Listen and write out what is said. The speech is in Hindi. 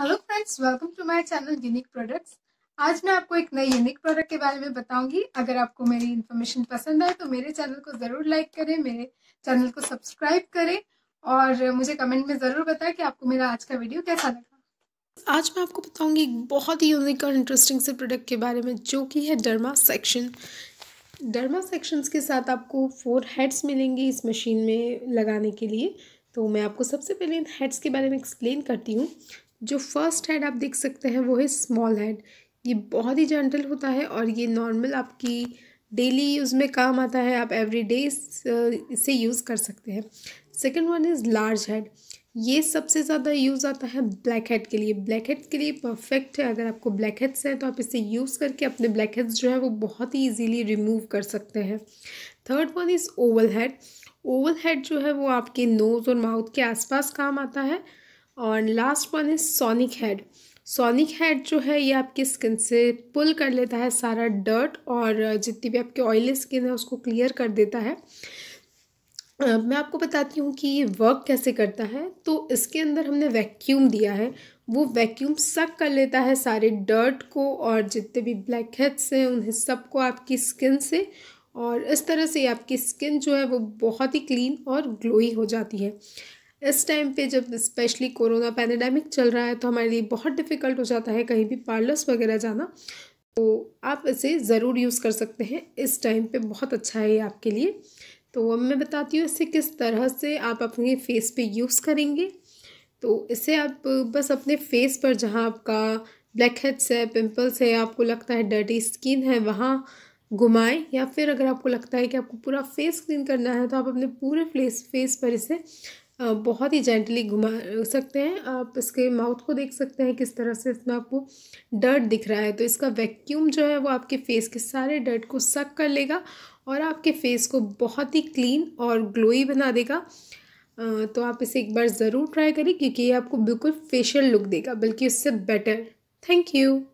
hello friends welcome to my channel unique products आज मैं आपको एक नई यूनिक प्रोडक्ट के बारे में बताऊंगी अगर आपको मेरी इन्फॉर्मेशन पसंद आए तो मेरे चैनल को ज़रूर लाइक करें मेरे चैनल को सब्सक्राइब करें और मुझे कमेंट में ज़रूर बताएं कि आपको मेरा आज का वीडियो कैसा लगा आज मैं आपको बताऊंगी एक बहुत ही यूनिक और इंटरेस्टिंग से प्रोडक्ट के बारे में जो कि है डरमा सेक्शन डरमा सेक्शंस के साथ आपको फोर हेड्स मिलेंगी इस मशीन में लगाने के लिए तो मैं आपको सबसे पहले इन हेड्स के बारे में एक्सप्लेन करती हूँ जो फर्स्ट हेड आप देख सकते हैं वो है स्मॉल हेड ये बहुत ही जेंटल होता है और ये नॉर्मल आपकी डेली यूज़ में काम आता है आप एवरी डे इसे यूज़ कर सकते हैं second one is large head ये सबसे ज़्यादा यूज़ आता है ब्लैक हेड के लिए ब्लैक हेड के लिए परफेक्ट है अगर आपको ब्लैक हेड्स हैं तो आप इसे यूज़ करके अपने ब्लैक हेड्स जो है वो बहुत ही ईजीली रिमूव कर सकते हैं third one is oval head oval head जो है वो आपके नोज़ और माउथ के आसपास काम आता है और लास्ट वन है सोनिक हेड सोनिक हेड जो है ये आपकी स्किन से पुल कर लेता है सारा डर्ट और जितनी भी आपकी ऑयली स्किन है उसको क्लियर कर देता है मैं आपको बताती हूँ कि ये वर्क कैसे करता है तो इसके अंदर हमने वैक्यूम दिया है वो वैक्यूम सक कर लेता है सारे डर्ट को और जितने भी ब्लैक हेड्स हैं उन्हें सबको आपकी स्किन से और इस तरह से आपकी स्किन जो है वो बहुत ही क्लीन और ग्लोई हो जाती है इस टाइम पे जब स्पेशली कोरोना पैनेडेमिक चल रहा है तो हमारे लिए बहुत डिफ़िकल्ट हो जाता है कहीं भी पार्लर्स वगैरह जाना तो आप इसे ज़रूर यूज़ कर सकते हैं इस टाइम पे बहुत अच्छा है ये आपके लिए तो अब मैं बताती हूँ इसे किस तरह से आप अपने फेस पे यूज़ करेंगे तो इसे आप बस अपने फेस पर जहाँ आपका ब्लैक हेड्स है पिम्पल्स है आपको लगता है डर्टी स्किन है वहाँ घुमाएं या फिर अगर आपको लगता है कि आपको पूरा फेस क्लीन करना है तो आप अपने पूरे फेस फेस पर इसे बहुत ही जेंटली घुमा सकते हैं आप इसके माउथ को देख सकते हैं किस तरह से इसमें आपको डर्ट दिख रहा है तो इसका वैक्यूम जो है वो आपके फेस के सारे डर्ट को सक कर लेगा और आपके फेस को बहुत ही क्लीन और ग्लोई बना देगा तो आप इसे एक बार ज़रूर ट्राई करें क्योंकि ये आपको बिल्कुल फेशियल लुक देगा बल्कि इससे बेटर थैंक यू